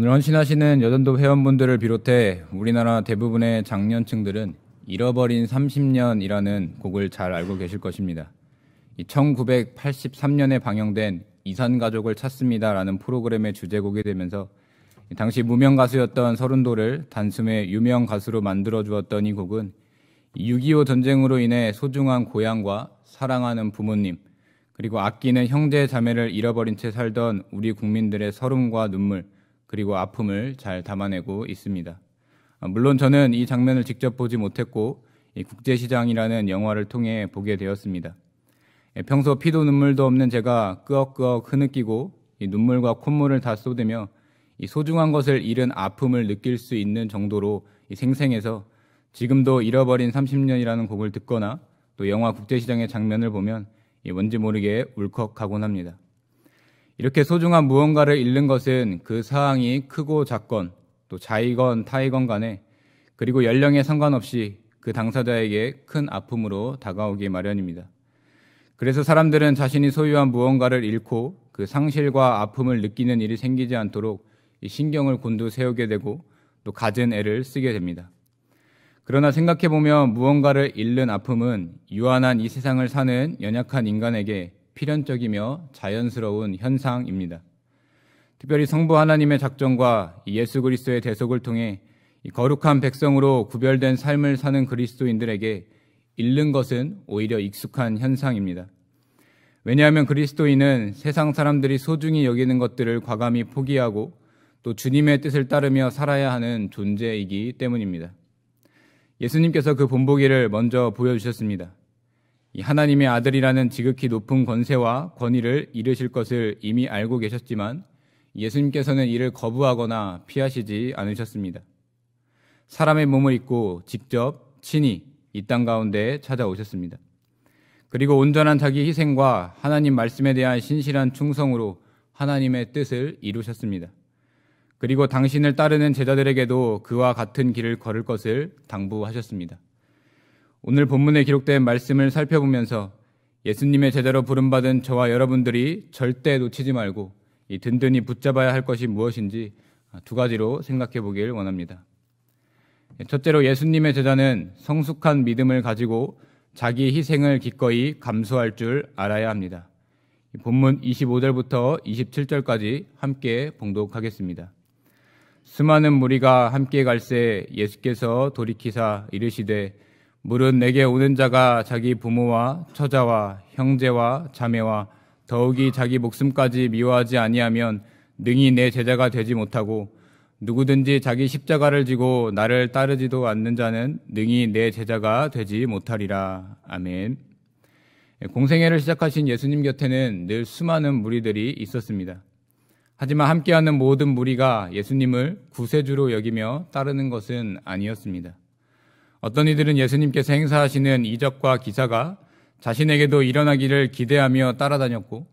오늘 헌신하시는 여전도 회원분들을 비롯해 우리나라 대부분의 장년층들은 잃어버린 30년이라는 곡을 잘 알고 계실 것입니다. 1983년에 방영된 이산가족을 찾습니다라는 프로그램의 주제곡이 되면서 당시 무명 가수였던 서른도를 단숨에 유명 가수로 만들어 주었던 이 곡은 6.25 전쟁으로 인해 소중한 고향과 사랑하는 부모님 그리고 아끼는 형제 자매를 잃어버린 채 살던 우리 국민들의 서름과 눈물 그리고 아픔을 잘 담아내고 있습니다. 아, 물론 저는 이 장면을 직접 보지 못했고 국제시장이라는 영화를 통해 보게 되었습니다. 예, 평소 피도 눈물도 없는 제가 끄억끄억 흐느끼고 눈물과 콧물을 다 쏟으며 소중한 것을 잃은 아픔을 느낄 수 있는 정도로 이 생생해서 지금도 잃어버린 30년이라는 곡을 듣거나 또 영화 국제시장의 장면을 보면 뭔지 모르게 울컥하곤 합니다. 이렇게 소중한 무언가를 잃는 것은 그 사항이 크고 작건 또 자이건 타이건 간에 그리고 연령에 상관없이 그 당사자에게 큰 아픔으로 다가오기 마련입니다. 그래서 사람들은 자신이 소유한 무언가를 잃고 그 상실과 아픔을 느끼는 일이 생기지 않도록 신경을 곤두세우게 되고 또 가진 애를 쓰게 됩니다. 그러나 생각해보면 무언가를 잃는 아픔은 유한한 이 세상을 사는 연약한 인간에게 필연적이며 자연스러운 현상입니다. 특별히 성부 하나님의 작정과 예수 그리스도의 대속을 통해 거룩한 백성으로 구별된 삶을 사는 그리스도인들에게 잃는 것은 오히려 익숙한 현상입니다. 왜냐하면 그리스도인은 세상 사람들이 소중히 여기는 것들을 과감히 포기하고 또 주님의 뜻을 따르며 살아야 하는 존재이기 때문입니다. 예수님께서 그 본보기를 먼저 보여주셨습니다. 이 하나님의 아들이라는 지극히 높은 권세와 권위를 잃으실 것을 이미 알고 계셨지만 예수님께서는 이를 거부하거나 피하시지 않으셨습니다. 사람의 몸을 입고 직접 친히 이 땅 가운데 찾아오셨습니다. 그리고 온전한 자기 희생과 하나님 말씀에 대한 신실한 충성으로 하나님의 뜻을 이루셨습니다. 그리고 당신을 따르는 제자들에게도 그와 같은 길을 걸을 것을 당부하셨습니다. 오늘 본문에 기록된 말씀을 살펴보면서 예수님의 제자로 부름받은 저와 여러분들이 절대 놓치지 말고 이 든든히 붙잡아야 할 것이 무엇인지 두 가지로 생각해 보길 원합니다. 첫째로 예수님의 제자는 성숙한 믿음을 가지고 자기 희생을 기꺼이 감수할 줄 알아야 합니다. 본문 25절부터 27절까지 함께 봉독하겠습니다. 수많은 무리가 함께 갈새 예수께서 돌이키사 이르시되 물은 내게 오는 자가 자기 부모와 처자와 형제와 자매와 더욱이 자기 목숨까지 미워하지 아니하면 능히 내 제자가 되지 못하고 누구든지 자기 십자가를 지고 나를 따르지도 않는 자는 능히 내 제자가 되지 못하리라. 아멘. 예, 공생애를 시작하신 예수님 곁에는 늘 수많은 무리들이 있었습니다. 하지만 함께하는 모든 무리가 예수님을 구세주로 여기며 따르는 것은 아니었습니다. 어떤 이들은 예수님께서 행사하시는 이적과 기사가 자신에게도 일어나기를 기대하며 따라다녔고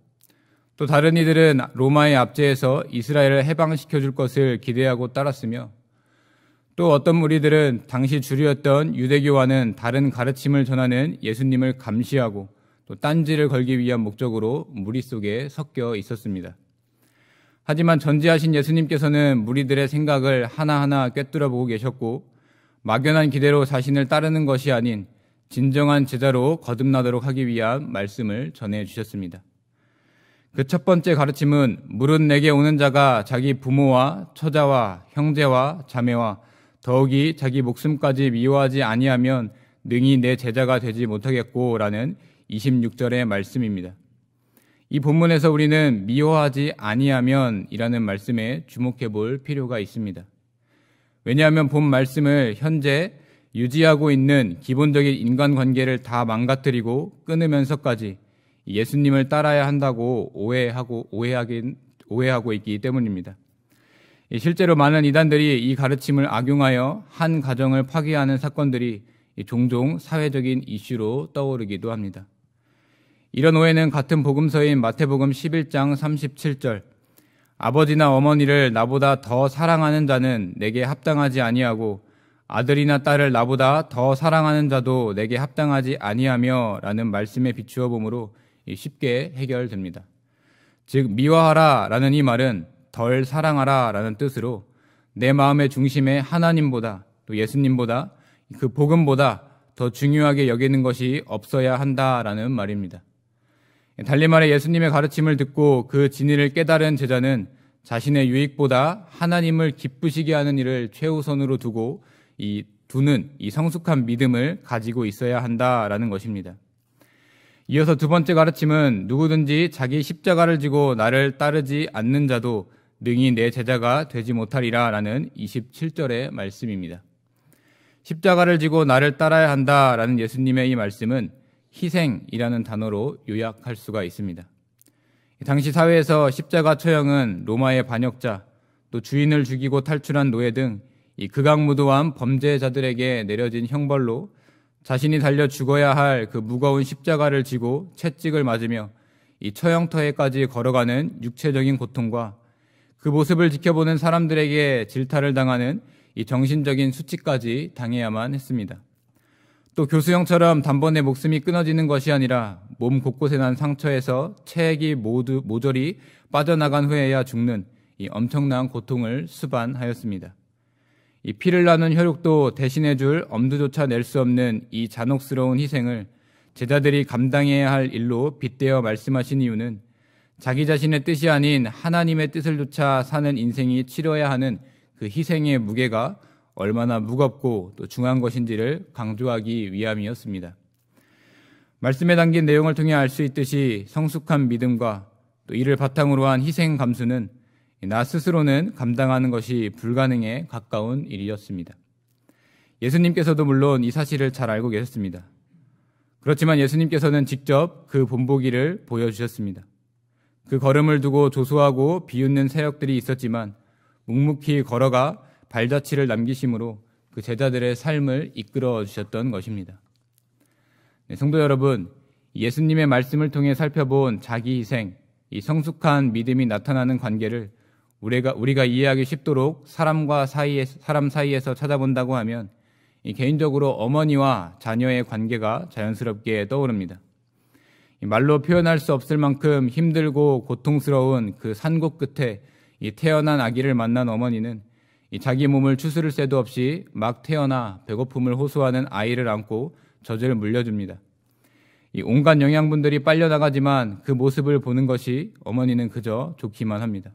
또 다른 이들은 로마의 압제에서 이스라엘을 해방시켜 줄 것을 기대하고 따랐으며 또 어떤 무리들은 당시 주류였던 유대교와는 다른 가르침을 전하는 예수님을 감시하고 또 딴지를 걸기 위한 목적으로 무리 속에 섞여 있었습니다. 하지만 전지하신 예수님께서는 무리들의 생각을 하나하나 꿰뚫어 보고 계셨고 막연한 기대로 자신을 따르는 것이 아닌 진정한 제자로 거듭나도록 하기 위한 말씀을 전해 주셨습니다. 그 첫 번째 가르침은 물은 내게 오는 자가 자기 부모와 처자와 형제와 자매와 더욱이 자기 목숨까지 미워하지 아니하면 능히 내 제자가 되지 못하겠고라는 26절의 말씀입니다. 이 본문에서 우리는 미워하지 아니하면이라는 말씀에 주목해 볼 필요가 있습니다. 왜냐하면 본 말씀을 현재 유지하고 있는 기본적인 인간관계를 다 망가뜨리고 끊으면서까지 예수님을 따라야 한다고 오해하고 오해하긴 오해하고 있기 때문입니다. 실제로 많은 이단들이 이 가르침을 악용하여 한 가정을 파괴하는 사건들이 종종 사회적인 이슈로 떠오르기도 합니다. 이런 오해는 같은 복음서인 마태복음 11장 37절 아버지나 어머니를 나보다 더 사랑하는 자는 내게 합당하지 아니하고 아들이나 딸을 나보다 더 사랑하는 자도 내게 합당하지 아니하며 라는 말씀에 비추어 보므로 쉽게 해결됩니다. 즉, 미워하라 라는 이 말은 덜 사랑하라 라는 뜻으로 내 마음의 중심에 하나님보다 또 예수님보다 그 복음보다 더 중요하게 여기는 것이 없어야 한다라는 말입니다. 달리 말해 예수님의 가르침을 듣고 그 진리를 깨달은 제자는 자신의 유익보다 하나님을 기쁘시게 하는 일을 최우선으로 두고 이 두는 이 성숙한 믿음을 가지고 있어야 한다라는 것입니다. 이어서 두 번째 가르침은 누구든지 자기 십자가를 지고 나를 따르지 않는 자도 능히 내 제자가 되지 못하리라 라는 27절의 말씀입니다. 십자가를 지고 나를 따라야 한다 라는 예수님의 이 말씀은 희생이라는 단어로 요약할 수가 있습니다. 당시 사회에서 십자가 처형은 로마의 반역자, 또 주인을 죽이고 탈출한 노예 등 이 극악무도한 범죄자들에게 내려진 형벌로 자신이 달려 죽어야 할 그 무거운 십자가를 지고 채찍을 맞으며 이 처형터에까지 걸어가는 육체적인 고통과 그 모습을 지켜보는 사람들에게 질타를 당하는 이 정신적인 수치까지 당해야만 했습니다. 또 교수형처럼 단번에 목숨이 끊어지는 것이 아니라 몸 곳곳에 난 상처에서 체액이 모두 모조리 빠져나간 후에야 죽는 이 엄청난 고통을 수반하였습니다. 이 피를 나는 혈육도 대신해줄 엄두조차 낼 수 없는 이 잔혹스러운 희생을 제자들이 감당해야 할 일로 빗대어 말씀하신 이유는 자기 자신의 뜻이 아닌 하나님의 뜻을 조차 사는 인생이 치러야 하는 그 희생의 무게가 얼마나 무겁고 또 중한 요 것인지를 강조하기 위함이었습니다. 말씀에 담긴 내용을 통해 알 수 있듯이 성숙한 믿음과 또 이를 바탕으로 한 희생 감수는 나 스스로는 감당하는 것이 불가능에 가까운 일이었습니다. 예수님께서도 물론 이 사실을 잘 알고 계셨습니다. 그렇지만 예수님께서는 직접 그 본보기를 보여주셨습니다. 그 걸음을 두고 조소하고 비웃는 세역들이 있었지만 묵묵히 걸어가 발자취를 남기심으로 그 제자들의 삶을 이끌어 주셨던 것입니다. 네, 성도 여러분, 예수님의 말씀을 통해 살펴본 자기 희생, 이 성숙한 믿음이 나타나는 관계를 우리가, 우리가 이해하기 쉽도록 사람과 사이에, 사람 사이에서 찾아본다고 하면 개인적으로 어머니와 자녀의 관계가 자연스럽게 떠오릅니다. 말로 표현할 수 없을 만큼 힘들고 고통스러운 그 산곡 끝에 태어난 아기를 만난 어머니는 자기 몸을 추스를 새도 없이 막 태어나 배고픔을 호소하는 아이를 안고 저주를 물려줍니다. 이 온갖 영양분들이 빨려나가지만 그 모습을 보는 것이 어머니는 그저 좋기만 합니다.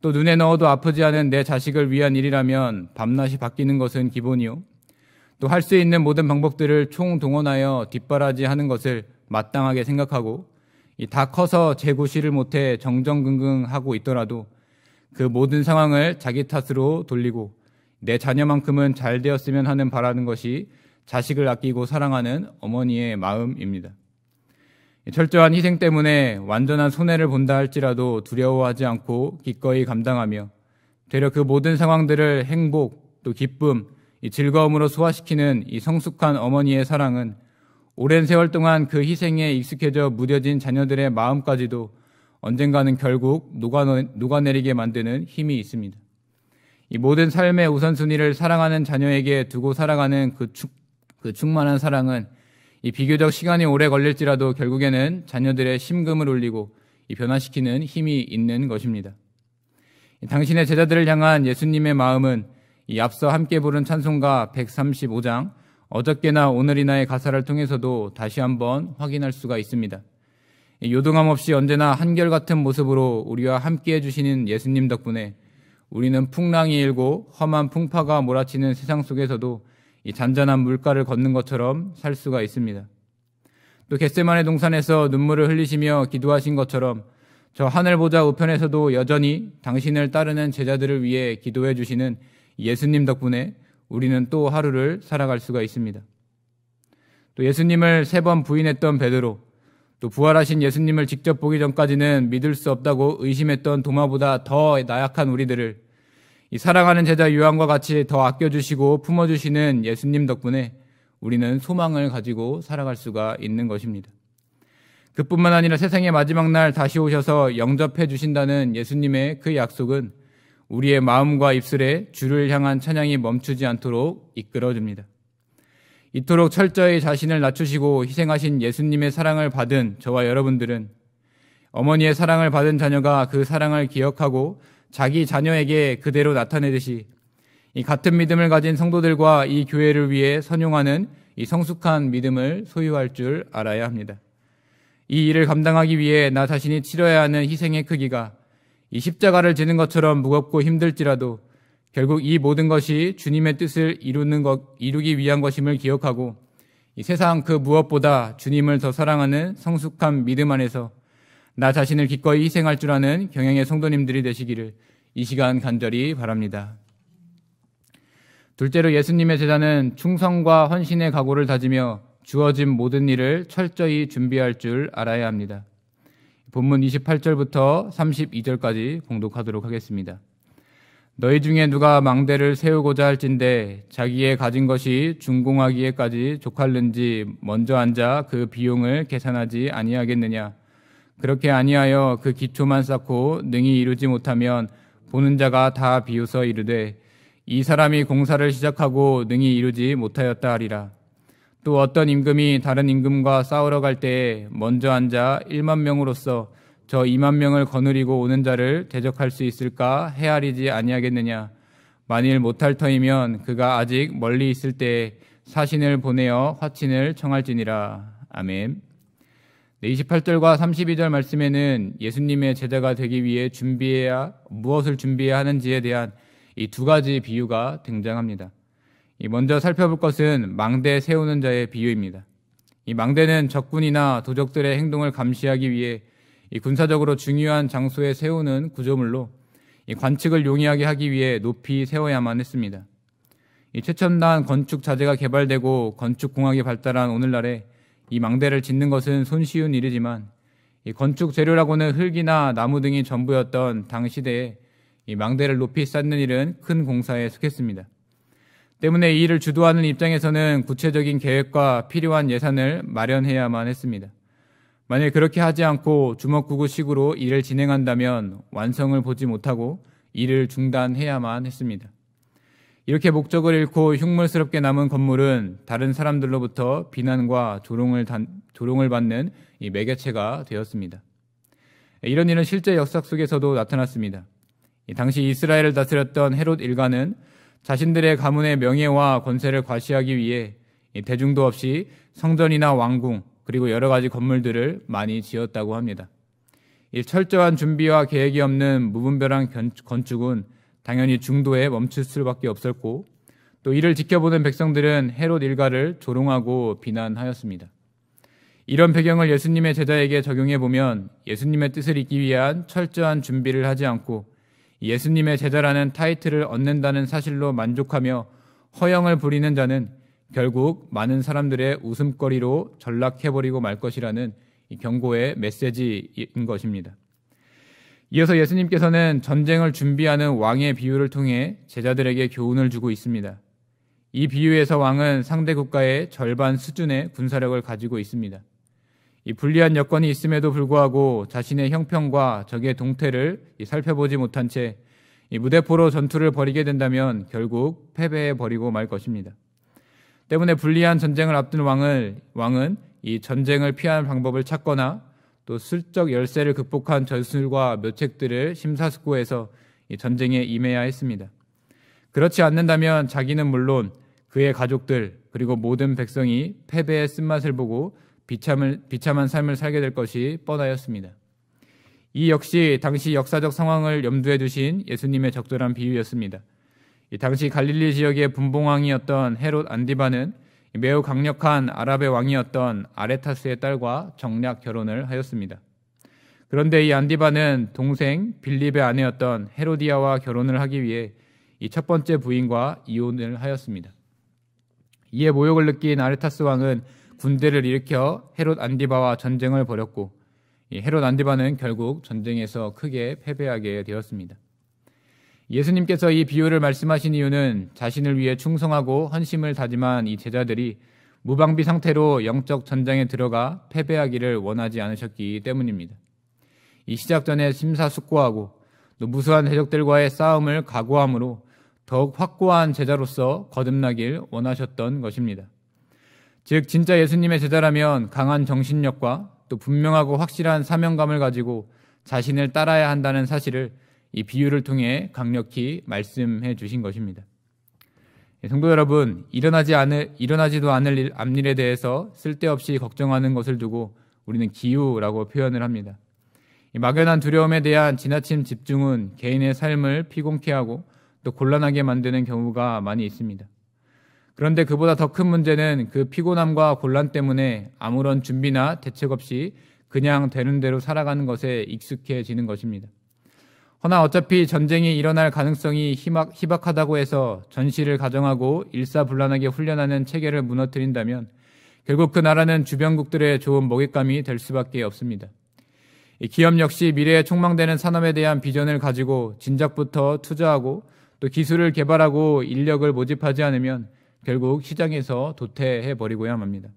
또 눈에 넣어도 아프지 않은 내 자식을 위한 일이라면 밤낮이 바뀌는 것은 기본이요. 또 할 수 있는 모든 방법들을 총동원하여 뒷바라지하는 것을 마땅하게 생각하고 다 커서 재구시를 못해 정정긍긍하고 있더라도 그 모든 상황을 자기 탓으로 돌리고 내 자녀만큼은 잘 되었으면 하는 바라는 것이 자식을 아끼고 사랑하는 어머니의 마음입니다. 철저한 희생 때문에 완전한 손해를 본다 할지라도 두려워하지 않고 기꺼이 감당하며 되려 그 모든 상황들을 행복 또 기쁨 이 즐거움으로 소화시키는 이 성숙한 어머니의 사랑은 오랜 세월 동안 그 희생에 익숙해져 무뎌진 자녀들의 마음까지도 언젠가는 결국 녹아내, 녹아내리게 만드는 힘이 있습니다. 이 모든 삶의 우선순위를 사랑하는 자녀에게 두고 살아가는 그, 축, 그 충만한 사랑은 이 비교적 시간이 오래 걸릴지라도 결국에는 자녀들의 심금을 울리고 이 변화시키는 힘이 있는 것입니다. 당신의 제자들을 향한 예수님의 마음은 이 앞서 함께 부른 찬송가 135장 어저께나 오늘이나의 가사를 통해서도 다시 한번 확인할 수가 있습니다. 요동함 없이 언제나 한결같은 모습으로 우리와 함께 해주시는 예수님 덕분에 우리는 풍랑이 일고 험한 풍파가 몰아치는 세상 속에서도 이 잔잔한 물가를 걷는 것처럼 살 수가 있습니다. 또 겟세만의 동산에서 눈물을 흘리시며 기도하신 것처럼 저 하늘 보자 우편에서도 여전히 당신을 따르는 제자들을 위해 기도해 주시는 예수님 덕분에 우리는 또 하루를 살아갈 수가 있습니다. 또 예수님을 세 번 부인했던 베드로 또 부활하신 예수님을 직접 보기 전까지는 믿을 수 없다고 의심했던 도마보다 더 나약한 우리들을 이 사랑하는 제자 요한과 같이 더 아껴주시고 품어주시는 예수님 덕분에 우리는 소망을 가지고 살아갈 수가 있는 것입니다. 그뿐만 아니라 세상의 마지막 날 다시 오셔서 영접해 주신다는 예수님의 그 약속은 우리의 마음과 입술에 주를 향한 찬양이 멈추지 않도록 이끌어 줍니다. 이토록 철저히 자신을 낮추시고 희생하신 예수님의 사랑을 받은 저와 여러분들은 어머니의 사랑을 받은 자녀가 그 사랑을 기억하고 자기 자녀에게 그대로 나타내듯이 이 같은 믿음을 가진 성도들과 이 교회를 위해 선용하는 이 성숙한 믿음을 소유할 줄 알아야 합니다. 이 일을 감당하기 위해 나 자신이 치러야 하는 희생의 크기가 이 십자가를 지는 것처럼 무겁고 힘들지라도 결국 이 모든 것이 주님의 뜻을 이루는 것, 이루기 위한 것임을 기억하고 이 세상 그 무엇보다 주님을 더 사랑하는 성숙한 믿음 안에서 나 자신을 기꺼이 희생할 줄 아는 경영의 성도님들이 되시기를 이 시간 간절히 바랍니다. 둘째로 예수님의 제자는 충성과 헌신의 각오를 다지며 주어진 모든 일을 철저히 준비할 줄 알아야 합니다. 본문 28절부터 32절까지 공독하도록 하겠습니다. 너희 중에 누가 망대를 세우고자 할진대 자기의 가진 것이 준공하기에까지 족할는지 먼저 앉아 그 비용을 계산하지 아니하겠느냐 그렇게 아니하여 그 기초만 쌓고 능히 이루지 못하면 보는 자가 다 비웃어 이르되 이 사람이 공사를 시작하고 능히 이루지 못하였다 하리라 또 어떤 임금이 다른 임금과 싸우러 갈 때에 먼저 앉아 1만 명으로서 저 2만 명을 거느리고 오는 자를 대적할 수 있을까 헤아리지 아니하겠느냐 만일 못할 터이면 그가 아직 멀리 있을 때 사신을 보내어 화친을 청할지니라 아멘. 네, 28절과 32절 말씀에는 예수님의 제자가 되기 위해 준비해야 무엇을 준비해야 하는지에 대한 이 두 가지 비유가 등장합니다. 먼저 살펴볼 것은 망대 세우는 자의 비유입니다. 이 망대는 적군이나 도적들의 행동을 감시하기 위해 이 군사적으로 중요한 장소에 세우는 구조물로 이 관측을 용이하게 하기 위해 높이 세워야만 했습니다. 이 최첨단 건축 자재가 개발되고 건축 공학이 발달한 오늘날에 이 망대를 짓는 것은 손쉬운 일이지만 이 건축 재료라고는 흙이나 나무 등이 전부였던 당 시대에 이 망대를 높이 쌓는 일은 큰 공사에 속했습니다. 때문에 이 일을 주도하는 입장에서는 구체적인 계획과 필요한 예산을 마련해야만 했습니다. 만일 그렇게 하지 않고 주먹구구식으로 일을 진행한다면 완성을 보지 못하고 일을 중단해야만 했습니다. 이렇게 목적을 잃고 흉물스럽게 남은 건물은 다른 사람들로부터 비난과 조롱을, 단, 조롱을 받는 이 매개체가 되었습니다. 이런 일은 실제 역사 속에서도 나타났습니다. 당시 이스라엘을 다스렸던 헤롯 일가는 자신들의 가문의 명예와 권세를 과시하기 위해 대중도 없이 성전이나 왕궁, 그리고 여러 가지 건물들을 많이 지었다고 합니다. 이 철저한 준비와 계획이 없는 무분별한 건축은 당연히 중도에 멈출 수밖에 없었고 또 이를 지켜보는 백성들은 헤롯 일가를 조롱하고 비난하였습니다. 이런 배경을 예수님의 제자에게 적용해 보면 예수님의 뜻을 잇기 위한 철저한 준비를 하지 않고 예수님의 제자라는 타이틀을 얻는다는 사실로 만족하며 허영을 부리는 자는 결국 많은 사람들의 웃음거리로 전락해버리고 말 것이라는 경고의 메시지인 것입니다. 이어서 예수님께서는 전쟁을 준비하는 왕의 비유를 통해 제자들에게 교훈을 주고 있습니다. 이 비유에서 왕은 상대 국가의 절반 수준의 군사력을 가지고 있습니다. 이 불리한 여건이 있음에도 불구하고 자신의 형편과 적의 동태를 살펴보지 못한 채 무대포로 전투를 벌이게 된다면 결국 패배해 버리고 말 것입니다. 때문에 불리한 전쟁을 앞둔 왕을, 왕은 이 전쟁을 피하는 방법을 찾거나 또 슬쩍 열세를 극복한 전술과 묘책들을 심사숙고해서 이 전쟁에 임해야 했습니다. 그렇지 않는다면 자기는 물론 그의 가족들 그리고 모든 백성이 패배의 쓴맛을 보고 비참을, 비참한 삶을 살게 될 것이 뻔하였습니다. 이 역시 당시 역사적 상황을 염두에 두신 예수님의 적절한 비유였습니다. 당시 갈릴리 지역의 분봉왕이었던 헤롯 안디바는 매우 강력한 아랍의 왕이었던 아레타스의 딸과 정략 결혼을 하였습니다. 그런데 이 안디바는 동생 빌립의 아내였던 헤로디아와 결혼을 하기 위해 이 첫 번째 부인과 이혼을 하였습니다. 이에 모욕을 느낀 아레타스 왕은 군대를 일으켜 헤롯 안디바와 전쟁을 벌였고 헤롯 안디바는 결국 전쟁에서 크게 패배하게 되었습니다. 예수님께서 이 비유를 말씀하신 이유는 자신을 위해 충성하고 헌심을 다짐한 이 제자들이 무방비 상태로 영적 전장에 들어가 패배하기를 원하지 않으셨기 때문입니다. 이 시작 전에 심사숙고하고 또 무수한 해적들과의 싸움을 각오함으로 더욱 확고한 제자로서 거듭나길 원하셨던 것입니다. 즉 진짜 예수님의 제자라면 강한 정신력과 또 분명하고 확실한 사명감을 가지고 자신을 따라야 한다는 사실을 이 비유를 통해 강력히 말씀해 주신 것입니다. 예, 성도 여러분, 일어나지 않을, 일어나지도 않을 일, 앞일에 대해서 쓸데없이 걱정하는 것을 두고 우리는 기우라고 표현을 합니다. 막연한 두려움에 대한 지나친 집중은 개인의 삶을 피곤케 하고 또 곤란하게 만드는 경우가 많이 있습니다. 그런데 그보다 더 큰 문제는 그 피곤함과 곤란 때문에 아무런 준비나 대책 없이 그냥 되는 대로 살아가는 것에 익숙해지는 것입니다. 허나 어차피 전쟁이 일어날 가능성이 희박, 희박하다고 해서 전시를 가정하고 일사불란하게 훈련하는 체계를 무너뜨린다면 결국 그 나라는 주변국들의 좋은 먹잇감이 될 수밖에 없습니다. 기업 역시 미래에 촉망되는 산업에 대한 비전을 가지고 진작부터 투자하고 또 기술을 개발하고 인력을 모집하지 않으면 결국 시장에서 도태해 버리고야 맙니다.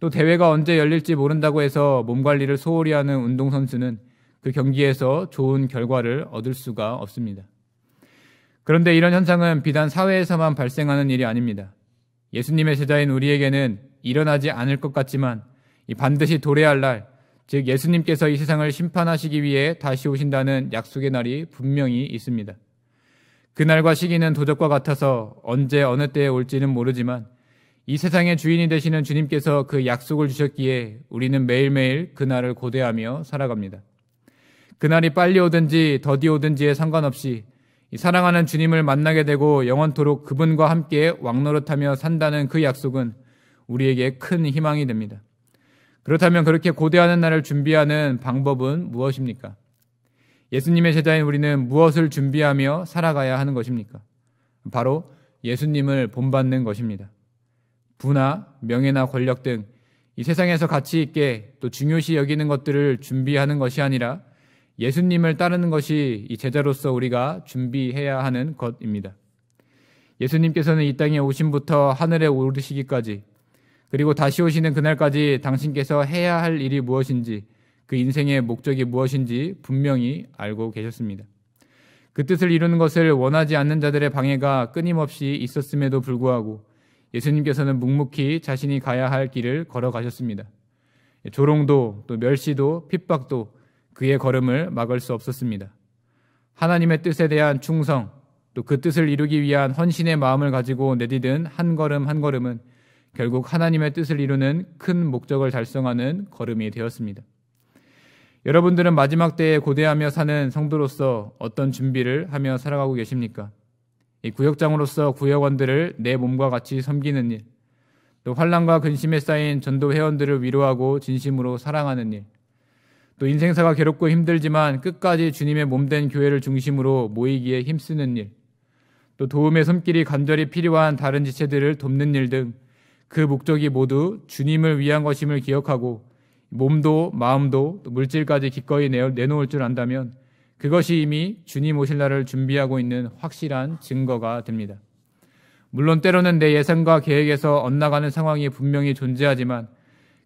또 대회가 언제 열릴지 모른다고 해서 몸 관리를 소홀히 하는 운동선수는 그 경기에서 좋은 결과를 얻을 수가 없습니다. 그런데 이런 현상은 비단 사회에서만 발생하는 일이 아닙니다. 예수님의 제자인 우리에게는 일어나지 않을 것 같지만 반드시 도래할 날, 즉 예수님께서 이 세상을 심판하시기 위해 다시 오신다는 약속의 날이 분명히 있습니다. 그날과 시기는 도적과 같아서 언제 어느 때에 올지는 모르지만 이 세상의 주인이 되시는 주님께서 그 약속을 주셨기에 우리는 매일매일 그날을 고대하며 살아갑니다. 그날이 빨리 오든지 더디 오든지에 상관없이 사랑하는 주님을 만나게 되고 영원토록 그분과 함께 왕노릇하며 산다는 그 약속은 우리에게 큰 희망이 됩니다. 그렇다면 그렇게 고대하는 날을 준비하는 방법은 무엇입니까? 예수님의 제자인 우리는 무엇을 준비하며 살아가야 하는 것입니까? 바로 예수님을 본받는 것입니다. 부나 명예나 권력 등 이 세상에서 가치 있게 또 중요시 여기는 것들을 준비하는 것이 아니라 예수님을 따르는 것이 이 제자로서 우리가 준비해야 하는 것입니다. 예수님께서는 이 땅에 오신부터 하늘에 오르시기까지 그리고 다시 오시는 그날까지 당신께서 해야 할 일이 무엇인지 그 인생의 목적이 무엇인지 분명히 알고 계셨습니다. 그 뜻을 이루는 것을 원하지 않는 자들의 방해가 끊임없이 있었음에도 불구하고 예수님께서는 묵묵히 자신이 가야 할 길을 걸어가셨습니다. 조롱도 또 멸시도 핍박도 그의 걸음을 막을 수 없었습니다. 하나님의 뜻에 대한 충성, 또 그 뜻을 이루기 위한 헌신의 마음을 가지고 내디딘 한 걸음 한 걸음은 결국 하나님의 뜻을 이루는 큰 목적을 달성하는 걸음이 되었습니다. 여러분들은 마지막 때에 고대하며 사는 성도로서 어떤 준비를 하며 살아가고 계십니까? 이 구역장으로서 구역원들을 내 몸과 같이 섬기는 일, 또 환란과 근심에 쌓인 전도 회원들을 위로하고 진심으로 사랑하는 일, 또 인생사가 괴롭고 힘들지만 끝까지 주님의 몸된 교회를 중심으로 모이기에 힘쓰는 일, 또 도움의 손길이 간절히 필요한 다른 지체들을 돕는 일 등 그 목적이 모두 주님을 위한 것임을 기억하고 몸도 마음도 물질까지 기꺼이 내놓을 줄 안다면 그것이 이미 주님 오실 날을 준비하고 있는 확실한 증거가 됩니다. 물론 때로는 내 예상과 계획에서 엇나가는 상황이 분명히 존재하지만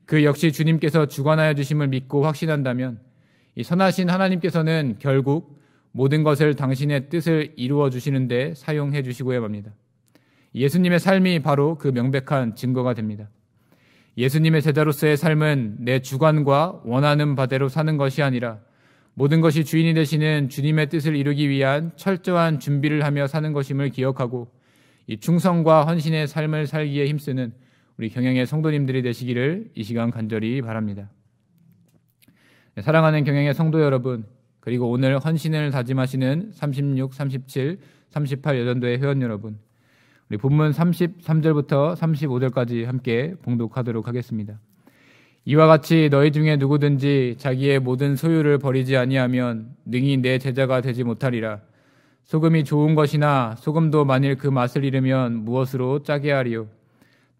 그 역시 주님께서 주관하여 주심을 믿고 확신한다면 이 선하신 하나님께서는 결국 모든 것을 당신의 뜻을 이루어 주시는데 사용해 주시고야 합니다. 예수님의 삶이 바로 그 명백한 증거가 됩니다. 예수님의 제자로서의 삶은 내 주관과 원하는 바대로 사는 것이 아니라 모든 것이 주인이 되시는 주님의 뜻을 이루기 위한 철저한 준비를 하며 사는 것임을 기억하고 이 충성과 헌신의 삶을 살기에 힘쓰는 우리 경영의 성도님들이 되시기를 이 시간 간절히 바랍니다. 네, 사랑하는 경영의 성도 여러분, 그리고 오늘 헌신을 다짐하시는 36, 37, 38 여전도의 회원 여러분, 우리 본문 33절부터 35절까지 함께 봉독하도록 하겠습니다. 이와 같이 너희 중에 누구든지 자기의 모든 소유를 버리지 아니하면 능히 내 제자가 되지 못하리라. 소금이 좋은 것이나 소금도 만일 그 맛을 잃으면 무엇으로 짜게 하리요?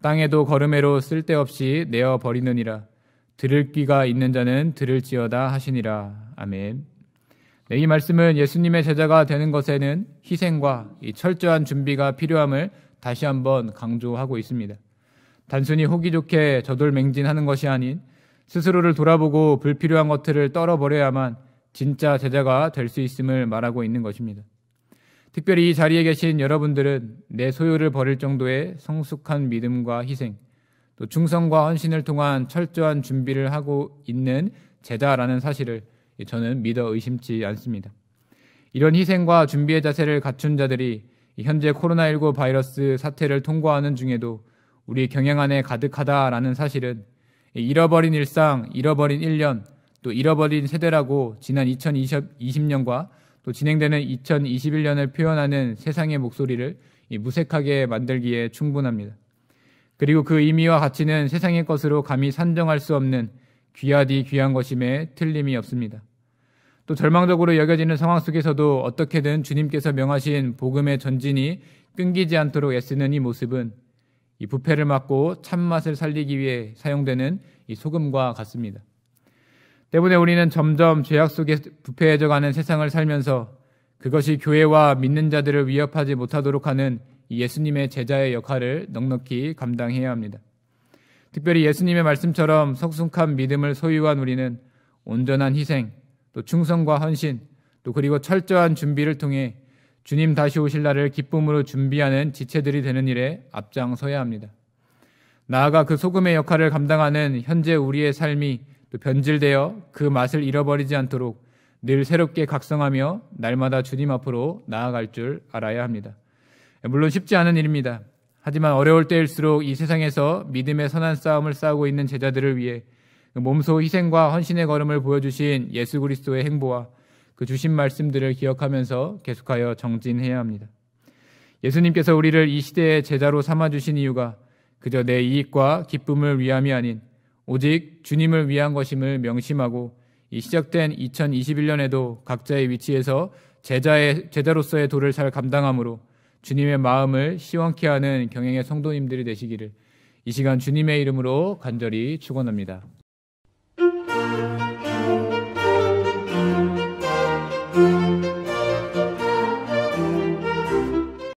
땅에도 걸음에로 쓸데없이 내어 버리느니라. 들을 귀가 있는 자는 들을지어다 하시니라. 아멘. 네, 이 말씀은 예수님의 제자가 되는 것에는 희생과 철저한 준비가 필요함을 다시 한번 강조하고 있습니다. 단순히 호기 좋게 저돌맹진하는 것이 아닌 스스로를 돌아보고 불필요한 것들을 떨어버려야만 진짜 제자가 될 수 있음을 말하고 있는 것입니다. 특별히 이 자리에 계신 여러분들은 내 소유를 버릴 정도의 성숙한 믿음과 희생, 또 충성과 헌신을 통한 철저한 준비를 하고 있는 제자라는 사실을 저는 믿어 의심치 않습니다. 이런 희생과 준비의 자세를 갖춘 자들이 현재 코로나19 바이러스 사태를 통과하는 중에도 우리 경영 안에 가득하다라는 사실은 잃어버린 일상, 잃어버린 1년, 또 잃어버린 세대라고 지난 2020년과 또 진행되는 2021년을 표현하는 세상의 목소리를 무색하게 만들기에 충분합니다. 그리고 그 의미와 가치는 세상의 것으로 감히 산정할 수 없는 귀하디 귀한 것임에 틀림이 없습니다. 또 절망적으로 여겨지는 상황 속에서도 어떻게든 주님께서 명하신 복음의 전진이 끊기지 않도록 애쓰는 이 모습은 이 부패를 막고 참맛을 살리기 위해 사용되는 이 소금과 같습니다. 때문에 우리는 점점 죄악 속에 부패해져 가는 세상을 살면서 그것이 교회와 믿는 자들을 위협하지 못하도록 하는 예수님의 제자의 역할을 넉넉히 감당해야 합니다. 특별히 예수님의 말씀처럼 성숙한 믿음을 소유한 우리는 온전한 희생, 또 충성과 헌신, 또 그리고 철저한 준비를 통해 주님 다시 오실 날을 기쁨으로 준비하는 지체들이 되는 일에 앞장서야 합니다. 나아가 그 소금의 역할을 감당하는 현재 우리의 삶이 또 변질되어 그 맛을 잃어버리지 않도록 늘 새롭게 각성하며 날마다 주님 앞으로 나아갈 줄 알아야 합니다. 물론 쉽지 않은 일입니다. 하지만 어려울 때일수록 이 세상에서 믿음의 선한 싸움을 싸우고 있는 제자들을 위해 그 몸소 희생과 헌신의 걸음을 보여주신 예수 그리스도의 행보와 그 주신 말씀들을 기억하면서 계속하여 정진해야 합니다. 예수님께서 우리를 이 시대의 제자로 삼아주신 이유가 그저 내 이익과 기쁨을 위함이 아닌 오직 주님을 위한 것임을 명심하고 이 시작된 2021년에도 각자의 위치에서 제자의 제자로서의 도를 잘 감당함으로 주님의 마음을 시원케 하는 경영의 성도님들이 되시기를 이 시간 주님의 이름으로 간절히 축원합니다.